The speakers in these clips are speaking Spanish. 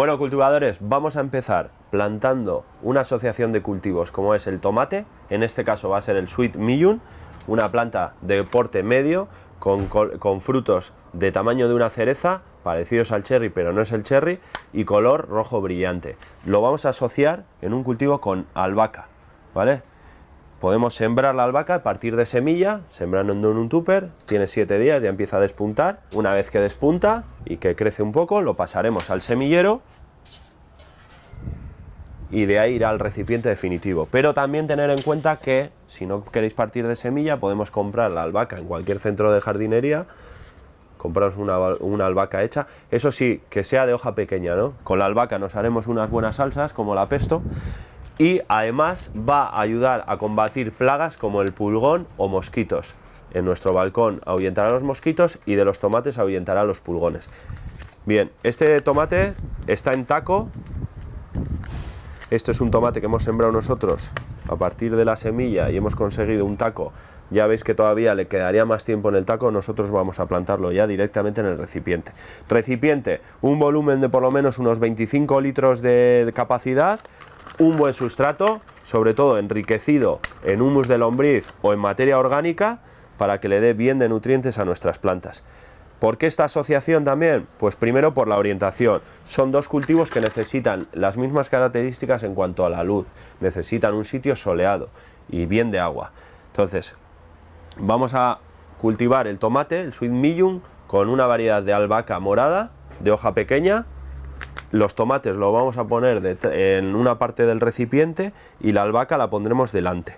Bueno, cultivadores, vamos a empezar plantando una asociación de cultivos como es el tomate, en este caso va a ser el Sweet Million, una planta de porte medio con, con, frutos de tamaño de una cereza, parecidos al cherry pero no es el cherry, y color rojo brillante. Lo vamos a asociar en un cultivo con albahaca, ¿vale? Podemos sembrar la albahaca a partir de semilla, sembrando en un tupper, tiene 7 días, ya empieza a despuntar. Una vez que despunta y que crece un poco, lo pasaremos al semillero y de ahí irá al recipiente definitivo. Pero también tener en cuenta que si no queréis partir de semilla, podemos comprar la albahaca en cualquier centro de jardinería, compraros una, una albahaca hecha, eso sí, que sea de hoja pequeña, ¿no? Con la albahaca nos haremos unas buenas salsas como la pesto y además va a ayudar a combatir plagas como el pulgón o mosquitos. En nuestro balcón ahuyentará los mosquitos y de los tomates ahuyentará los pulgones. Bien, este tomate está en taco. Este es un tomate que hemos sembrado nosotros a partir de la semilla y hemos conseguido un taco. Ya veis que todavía le quedaría más tiempo en el taco, nosotros vamos a plantarlo ya directamente en el recipiente. Recipiente, un volumen de por lo menos unos 25 litros de capacidad, un buen sustrato, sobre todo enriquecido en humus de lombriz o en materia orgánica, para que le dé bien de nutrientes a nuestras plantas. ¿Por qué esta asociación también? Pues primero por la orientación. Son dos cultivos que necesitan las mismas características en cuanto a la luz. Necesitan un sitio soleado y bien de agua. Entonces, vamos a cultivar el tomate, el sweet medium, con una variedad de albahaca morada de hoja pequeña los tomates lo vamos a poner en una parte del recipiente y la albahaca la pondremos delante.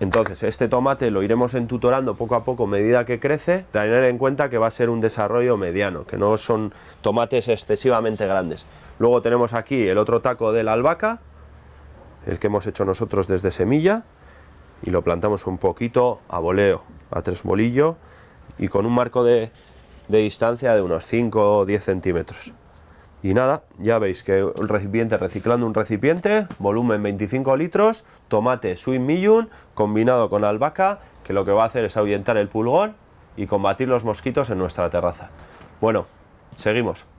Entonces, este tomate lo iremos entutorando poco a poco a medida que crece, tener en cuenta que va a ser un desarrollo mediano, que no son tomates excesivamente grandes. Luego tenemos aquí el otro taco de la albahaca, el que hemos hecho nosotros desde semilla, y lo plantamos un poquito a voleo, a tres bolillos y con un marco de, de distancia de unos 5 o 10 centímetros. Y nada, ya veis que el recipiente, reciclando un recipiente, volumen 25 litros, tomate swim million combinado con albahaca, que lo que va a hacer es ahuyentar el pulgón y combatir los mosquitos en nuestra terraza. Bueno, seguimos.